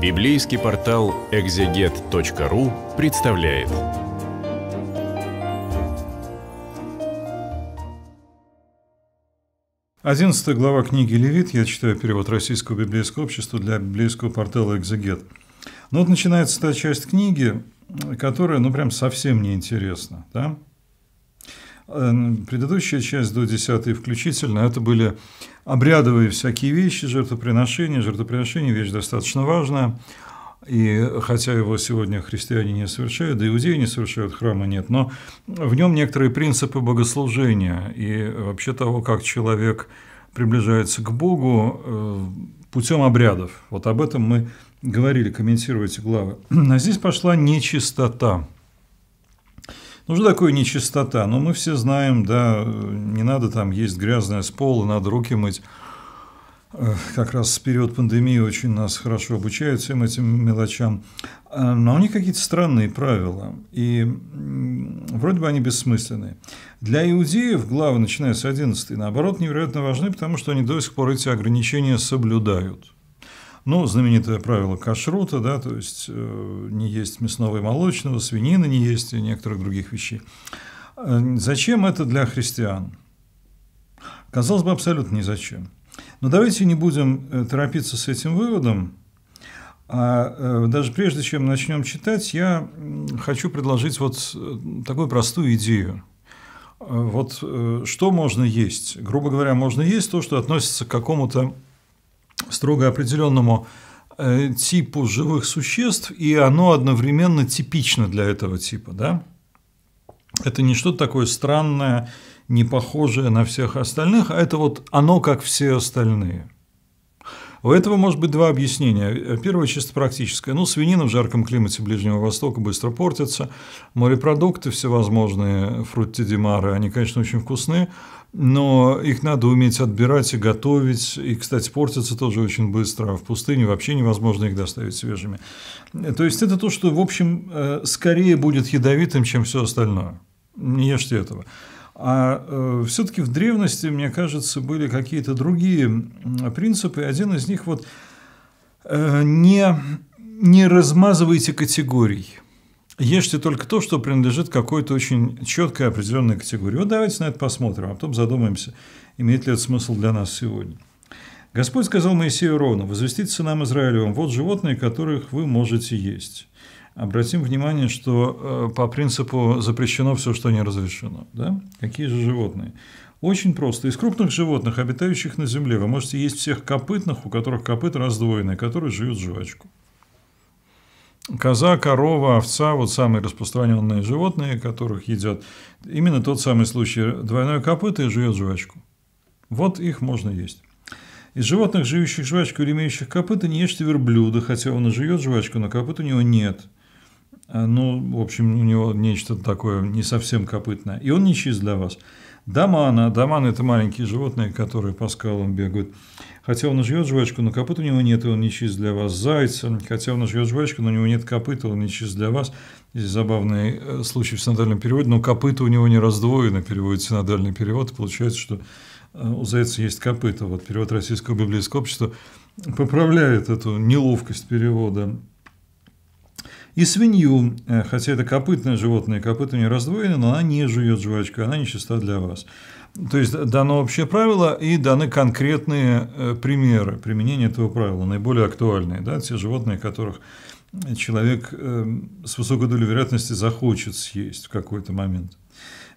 Библейский портал экзегет.ру представляет. Одиннадцатая глава книги «Левит». Я читаю перевод Российского библейского общества для библейского портала «Экзегет». Ну вот начинается та часть книги, которая, ну, прям совсем неинтересна. Да? Э, предыдущая часть до 10 включительно, это были обрядовые всякие вещи, жертвоприношения. Жертвоприношение – вещь достаточно важная. И хотя его сегодня христиане не совершают, да иудеи не совершают, храма нет, но в нем некоторые принципы богослужения и вообще того, как человек приближается к Богу э, путем обрядов. Вот об этом мы говорили, эти главы. А здесь пошла нечистота. Ну, что такое нечистота? Ну, мы все знаем, да, не надо там есть грязное с пола, надо руки мыть. Как раз в период пандемии очень нас хорошо обучают всем этим мелочам. А, но у них какие-то странные правила, и вроде бы они бессмысленные. Для иудеев главы, начиная с 11, наоборот, невероятно важны, потому что они до сих пор эти ограничения соблюдают. Ну, знаменитое правило кашрута, да, то есть э, не есть мясного и молочного, свинины не есть и некоторых других вещей. Э, зачем это для христиан? Казалось бы, абсолютно ни зачем. Но давайте не будем э, торопиться с этим выводом. А э, даже прежде чем начнем читать, я хочу предложить вот э, такую простую идею. Э, вот что можно есть? Грубо говоря, можно есть то, что относится к какому-то строго определенному э, типу живых существ, и оно одновременно типично для этого типа. Да? Это не что-то такое странное, не похожее на всех остальных, а это вот оно, как все остальные – у этого может быть два объяснения. Первое чисто практическое. Ну, свинина в жарком климате Ближнего Востока быстро портится. Морепродукты всевозможные, фрукты димары, они, конечно, очень вкусные, но их надо уметь отбирать и готовить. И, кстати, портятся тоже очень быстро. А в пустыне вообще невозможно их доставить свежими. То есть это то, что, в общем, э, скорее будет ядовитым, чем все остальное. Не ешьте этого. А э, все-таки в древности, мне кажется, были какие-то другие принципы. Один из них вот э, не, не размазывайте категорий. Ешьте только то, что принадлежит какой-то очень четкой определенной категории. Вот давайте на это посмотрим, а потом задумаемся, имеет ли это смысл для нас сегодня. Господь сказал Моисею ровно, «Возвестите сынам Израилевым, вот животные, которых вы можете есть». Обратим внимание, что э, по принципу запрещено все, что не разрешено. Да? Какие же животные? Очень просто. Из крупных животных, обитающих на Земле, вы можете есть всех копытных, у которых копыт раздвоенные, которые живут жвачку. Коза, корова, овца – вот самые распространенные животные, которых едят. Именно тот самый случай – двойное копыто и живет жвачку. Вот их можно есть. Из животных, живущих жвачку или имеющих копыта, не ешьте верблюда, хотя он и живет жвачку, но копыта у него нет – а, ну, в общем, у него нечто такое не совсем копытное. И он не чист для вас. Дамана. Даман – это маленькие животные, которые по скалам бегают. Хотя он жует жвачку, но копыт у него нет, и он не чист для вас. Зайца. Хотя он жует жвачку, но у него нет копыта, он не чист для вас. Здесь забавный э, случай в синодальном переводе, но копыта у него не раздвоено, переводит синодальный перевод. Получается, что э, у зайца есть копыта. Вот перевод Российского библейского общества поправляет эту неловкость перевода и свинью, э, хотя это копытное животное, копыта не раздвоены, но она не жует жвачку, она нечиста для вас. То есть дано общее правило и даны конкретные э, примеры применения этого правила, наиболее актуальные, да, те животные, которых человек эм, с высокой долей вероятности захочет съесть в какой-то момент.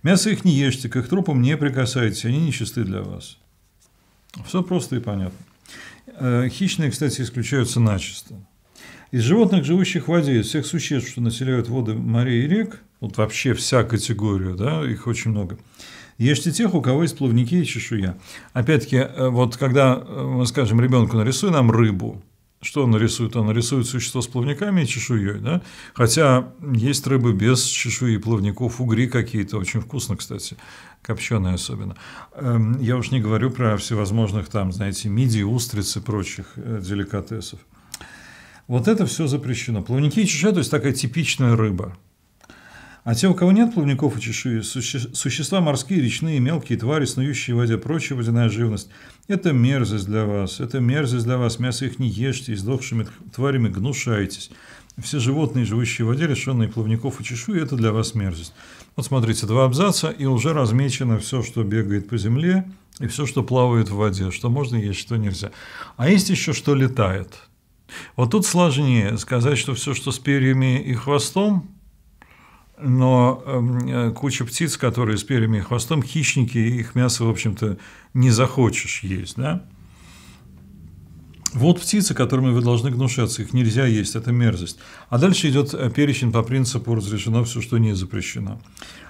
Мясо их не ешьте, к их трупам не прикасайтесь, они нечисты для вас. Все просто и понятно. Э, хищные, кстати, исключаются начисто. Из животных, живущих в воде, из всех существ, что населяют воды морей и рек, вот вообще вся категория, да, их очень много, Ешьте тех, у кого есть плавники и чешуя. Опять-таки, э, вот когда э, мы скажем ребенку, нарисуй нам рыбу, что он нарисует? Он нарисует существо с плавниками и чешуей. Да? Хотя есть рыбы без чешуи, плавников, угри какие-то, очень вкусно, кстати, копченые особенно. Эм, я уж не говорю про всевозможных там, знаете, мидии, устрицы и прочих э, деликатесов. Вот это все запрещено. Плавники и чешуя, то есть такая типичная рыба. А те, у кого нет плавников и чешуи, существа морские, речные, мелкие твари, снующие в воде, прочая водяная живность – это мерзость для вас, это мерзость для вас, мясо их не ешьте, и сдохшими тварями гнушайтесь. Все животные, живущие в воде, лишенные плавников и чешуи, это для вас мерзость. Вот смотрите, два абзаца, и уже размечено все, что бегает по земле, и все, что плавает в воде, что можно есть, что нельзя. А есть еще, что летает – вот тут сложнее сказать, что все, что с перьями и хвостом, но эм, э, куча птиц, которые с перьями и хвостом, хищники, их мясо, в общем-то, не захочешь есть, да? Вот птицы, которыми вы должны гнушаться, их нельзя есть, это мерзость. А дальше идет э, перечень по принципу «разрешено все, что не запрещено».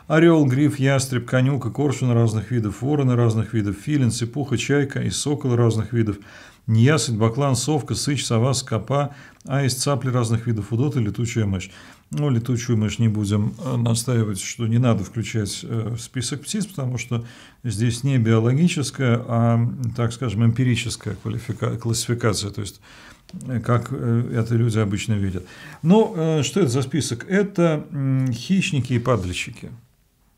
Орел, гриф, ястреб, конюк и коршун разных видов, вороны разных видов, филин, сипуха, чайка и сокол разных видов – неясыть, баклан, совка, сыч, сова, скопа, аист, цапли разных видов удота, летучая мышь. Ну, летучую мышь не будем э, настаивать, что не надо включать э, в список птиц, потому что здесь не биологическая, а, так скажем, эмпирическая классификация, то есть э, как это люди обычно видят. но ну, что это за список? Это хищники и падальщики.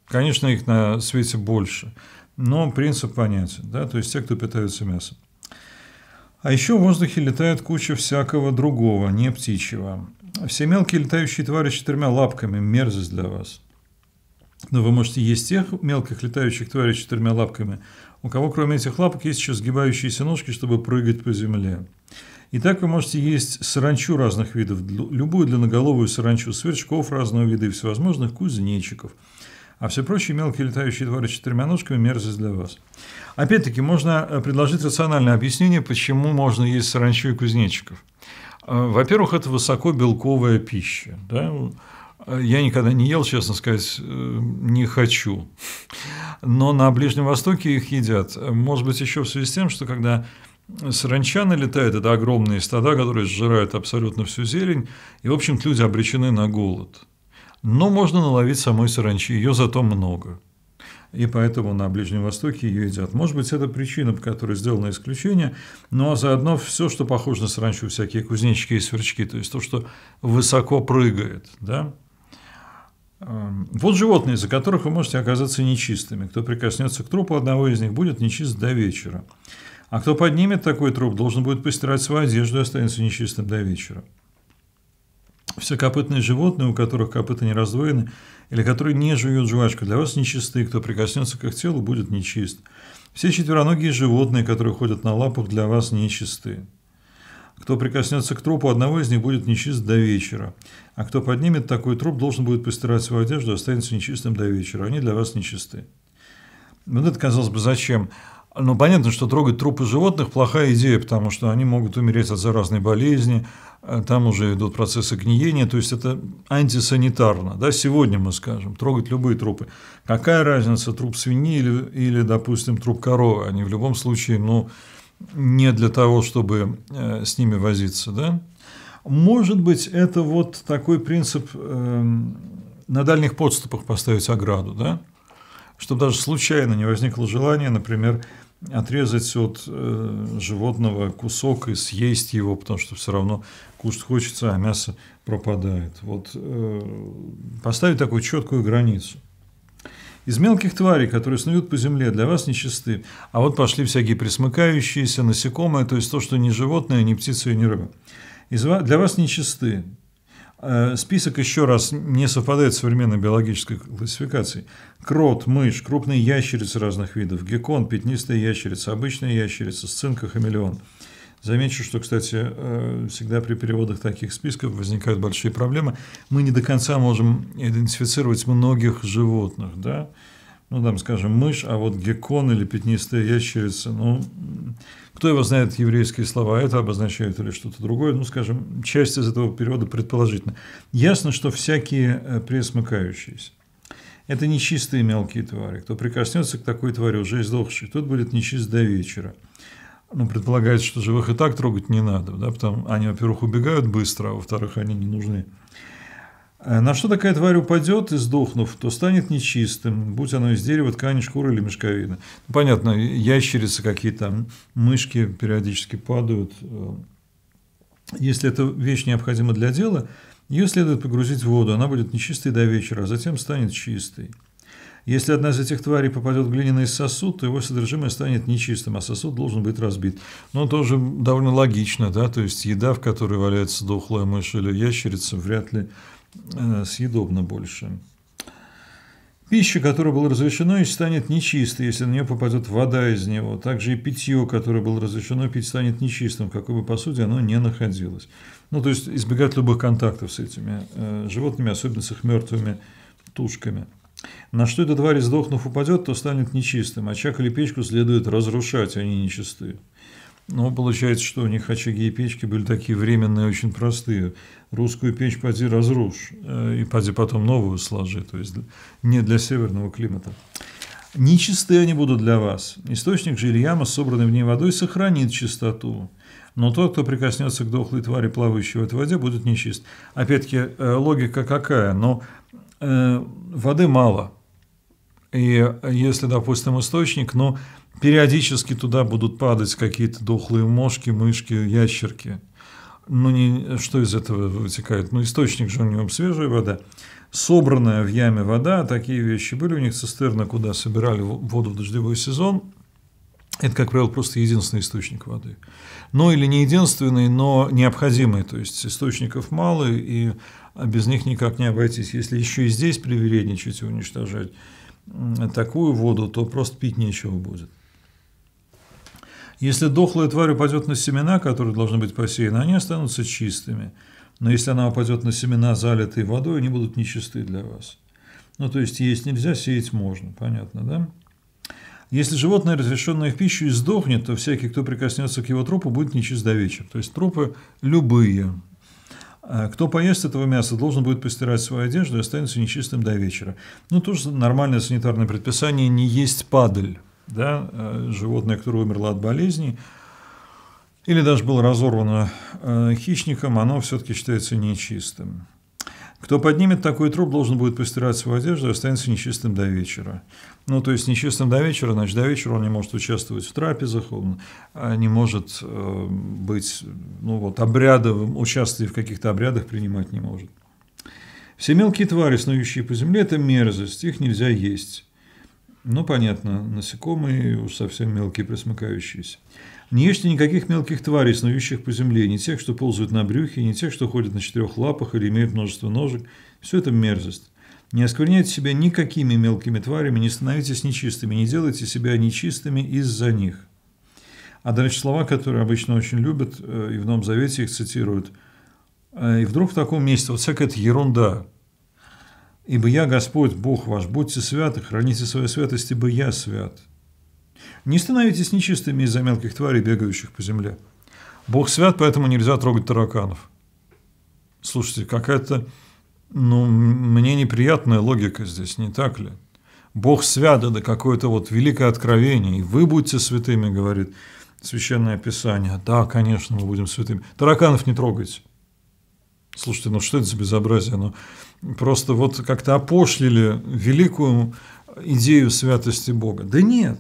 Конечно, их на свете больше, но принцип понятен, да, то есть те, кто питаются мясом. А еще в воздухе летает куча всякого другого, не птичьего. Все мелкие летающие твари с четырьмя лапками – мерзость для вас. Но вы можете есть тех мелких летающих тварей с четырьмя лапками, у кого кроме этих лапок есть еще сгибающиеся ножки, чтобы прыгать по земле. И так вы можете есть саранчу разных видов, любую длинноголовую саранчу, сверчков разного вида и всевозможных кузнечиков – а все прочие мелкие летающие твари с четырьмя ножками – мерзость для вас. Опять-таки, можно э, предложить рациональное объяснение, почему можно есть саранчу и кузнечиков. Э, во-первых, это высокобелковая пища. Да? Э, я никогда не ел, честно сказать, не хочу. Но на Ближнем Востоке их едят. Может быть, еще в связи с тем, что когда саранча налетает, это огромные стада, которые сжирают абсолютно всю зелень, и, в общем-то, люди обречены на голод. Но можно наловить самой саранчи, ее зато много. И поэтому на Ближнем Востоке ее едят. Может быть, это причина, по которой сделано исключение, но ну, а заодно все, что похоже на саранчу, всякие кузнечики и сверчки, то есть то, что высоко прыгает, да, эм, вот животные, за которых вы можете оказаться нечистыми. Кто прикоснется к трупу одного из них, будет нечист до вечера. А кто поднимет такой труп, должен будет постирать свою одежду и останется нечистым до вечера. Все копытные животные, у которых копыта не раздвоены, или которые не жуют жвачку, для вас нечистые, кто прикоснется к их телу, будет нечист. Все четвероногие животные, которые ходят на лапах, для вас нечистые, Кто прикоснется к трупу одного из них, будет нечист до вечера. А кто поднимет такой труп, должен будет постирать свою одежду, останется нечистым до вечера. Они для вас нечисты. Вот это, казалось бы, зачем? Ну, понятно, что трогать трупы животных – плохая идея, потому что они могут умереть от заразной болезни, э, там уже идут процессы гниения, то есть это антисанитарно. Да? Сегодня мы скажем, трогать любые трупы. Какая разница, труп свиньи или, или допустим, труп коровы? Они в любом случае ну, не для того, чтобы э, с ними возиться. Да? Может быть, это вот такой принцип э, на дальних подступах поставить ограду, да? чтобы даже случайно не возникло желания, например, отрезать от э, животного кусок и съесть его, потому что все равно кушать хочется, а мясо пропадает. Вот э, поставить такую четкую границу. Из мелких тварей, которые снуют по земле, для вас нечисты. А вот пошли всякие присмыкающиеся, насекомые, то есть то, что не животное, не птица и не рыба. Из, для вас нечисты Э, список еще раз не совпадает с современной биологической классификацией. Крот, мышь, крупные ящерицы разных видов, геккон, пятнистая ящерица, обычная ящерица, сцинка, хамелеон. Замечу, что, кстати, э, всегда при переводах таких списков возникают большие проблемы. Мы не до конца можем идентифицировать многих животных, да, ну, там, скажем, мышь, а вот геккон или пятнистая ящерица, ну, кто его знает, еврейские слова, а это обозначает или что-то другое, ну, скажем, часть из этого перевода предположительно. Ясно, что всякие э, пресмыкающиеся. Это нечистые мелкие твари. Кто прикоснется к такой твари, уже издохший, тот будет нечист до вечера. Ну, предполагается, что живых и так трогать не надо, да, потому они, во-первых, убегают быстро, а во-вторых, они не нужны. Э, на что такая тварь упадет и сдохнув, то станет нечистым, будь оно из дерева, ткани, шкуры или мешковины. Ну, понятно, ящерицы какие-то, мышки периодически падают. Э, если эта вещь необходима для дела, ее следует погрузить в воду, она будет нечистой до вечера, а затем станет чистой. Если одна из этих тварей попадет в глиняный сосуд, то его содержимое станет нечистым, а сосуд должен быть разбит. Но тоже довольно логично, да, то есть еда, в которой валяется дохлая мышь или ящерица, вряд ли Э, съедобно больше. Пища, которая была разрешена, станет нечистой, если на нее попадет вода из него. Также и питье, которое было разрешено, пить станет нечистым, в какой бы посуде оно не находилось. Ну, то есть избегать любых контактов с этими э, животными, особенно с их мертвыми тушками. На что эта тварь, сдохнув, упадет, то станет нечистым. Очаг или печку следует разрушать, они а нечистые. Но ну, получается, что у них очаги и печки были такие временные, очень простые. Русскую печь поди разрушь, э, и поди потом новую сложи, то есть не для северного климата. Нечистые они будут для вас. Источник же Ильяма, собранный в ней водой, сохранит чистоту. Но тот, кто прикоснется к дохлой твари, плавающей в этой воде, будет нечист. Опять-таки, э, логика какая? Но ну, э, воды мало. И если, допустим, источник, но ну, Периодически туда будут падать какие-то дохлые мошки, мышки, ящерки. Ну, не, что из этого вытекает? Ну, источник же у него свежая вода. Собранная в яме вода, такие вещи были. У них цистерна, куда собирали воду в дождевой сезон. Это, как правило, просто единственный источник воды. Ну, или не единственный, но необходимый. То есть, источников мало, и а без них никак не обойтись. Если еще и здесь привередничать и уничтожать такую воду, то просто пить нечего будет. Если дохлая тварь упадет на семена, которые должны быть посеяны, они останутся чистыми. Но если она упадет на семена, залитые водой, они будут нечисты для вас. Ну, то есть есть нельзя, сеять можно, понятно, да? Если животное, разрешенное в пищу, издохнет, то всякий, кто прикоснется к его трупу, будет нечист до вечера. То есть трупы любые. А кто поест этого мяса, должен будет постирать свою одежду и останется нечистым до вечера. Ну, тоже нормальное санитарное предписание – не есть падаль да, э, животное, которое умерло от болезни, или даже было разорвано э, хищником, оно все-таки считается нечистым. Кто поднимет такой труп, должен будет постирать свою одежду и останется нечистым до вечера. Ну, то есть нечистым до вечера, значит, до вечера он не может участвовать в трапезах, он э, не может быть, ну вот, обрядовым, участвовать в каких-то обрядах принимать не может. Все мелкие твари, снующие по земле, это мерзость, их нельзя есть. Ну, понятно, насекомые уж совсем мелкие, присмыкающиеся. Не ешьте никаких мелких тварей, снующих по земле, не тех, что ползают на брюхе, не тех, что ходят на четырех лапах или имеют множество ножек. Все это мерзость. Не оскверняйте себя никакими мелкими тварями, не становитесь нечистыми, не делайте себя нечистыми из-за них. А дальше слова, которые обычно очень любят, э, и в Новом Завете их цитируют. Э, и вдруг в таком месте вот всякая ерунда – Ибо я Господь, Бог ваш, будьте святы, храните свою святость, ибо я свят. Не становитесь нечистыми из-за мелких тварей, бегающих по земле. Бог свят, поэтому нельзя трогать тараканов. Слушайте, какая-то, ну, мне неприятная логика здесь, не так ли? Бог свят, это какое-то вот великое откровение, и вы будете святыми, говорит Священное Писание. Да, конечно, мы будем святыми. Тараканов не трогайте. Слушайте, ну что это за безобразие? Ну, просто вот как-то опошлили великую идею святости Бога. Да нет.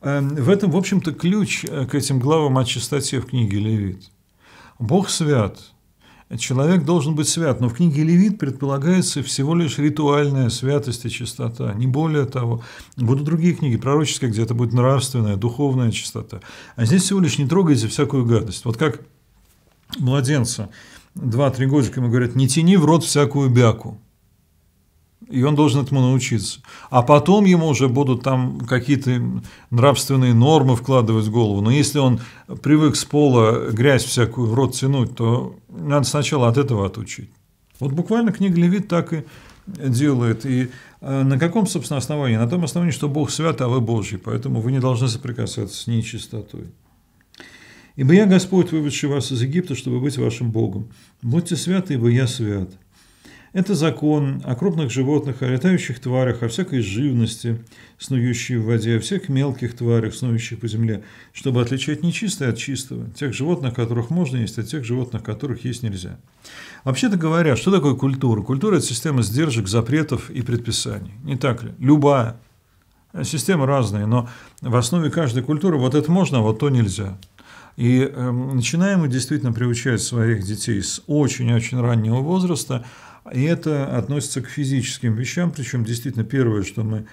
Эм, в этом, в общем-то, ключ э, к этим главам о чистоте в книге Левит. Бог свят, человек должен быть свят, но в книге Левит предполагается всего лишь ритуальная святость и чистота, не более того. Будут другие книги, пророческие, где это будет нравственная, духовная чистота. А здесь всего лишь не трогайте всякую гадость. Вот как младенца 2-3 годика ему говорят, не тяни в рот всякую бяку. И он должен этому научиться. А потом ему уже будут там какие-то нравственные нормы вкладывать в голову. Но если он привык с пола грязь всякую в рот тянуть, то надо сначала от этого отучить. Вот буквально книга Левит так и делает. И э, на каком, собственно, основании? На том основании, что Бог свят, а вы Божий. Поэтому вы не должны соприкасаться с нечистотой. Ибо я Господь, выведший вас из Египта, чтобы быть вашим Богом. Будьте святы, ибо я свят. Это закон о крупных животных, о летающих тварях, о всякой живности, снующей в воде, о всех мелких тварях, снующих по земле, чтобы отличать нечистое от чистого, тех животных, которых можно есть, от тех животных, которых есть нельзя. Вообще-то говоря, что такое культура? Культура – это система сдержек, запретов и предписаний. Не так ли? Любая. Системы разные, но в основе каждой культуры вот это можно, а вот то нельзя. И э, начинаем мы действительно приучать своих детей с очень-очень раннего возраста, и это относится к физическим вещам, причем действительно первое, что мы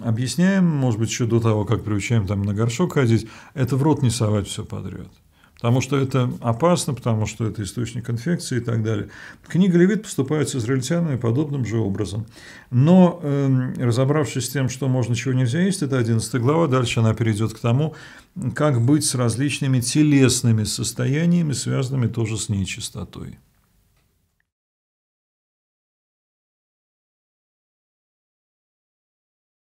объясняем, может быть, еще до того, как приучаем там на горшок ходить, это в рот не совать все подряд потому что это опасно, потому что это источник инфекции и так далее. Книга Левит поступает с израильтянами подобным же образом. Но, э, разобравшись с тем, что можно, чего нельзя есть, это 11 глава, дальше она перейдет к тому, как быть с различными телесными состояниями, связанными тоже с нечистотой.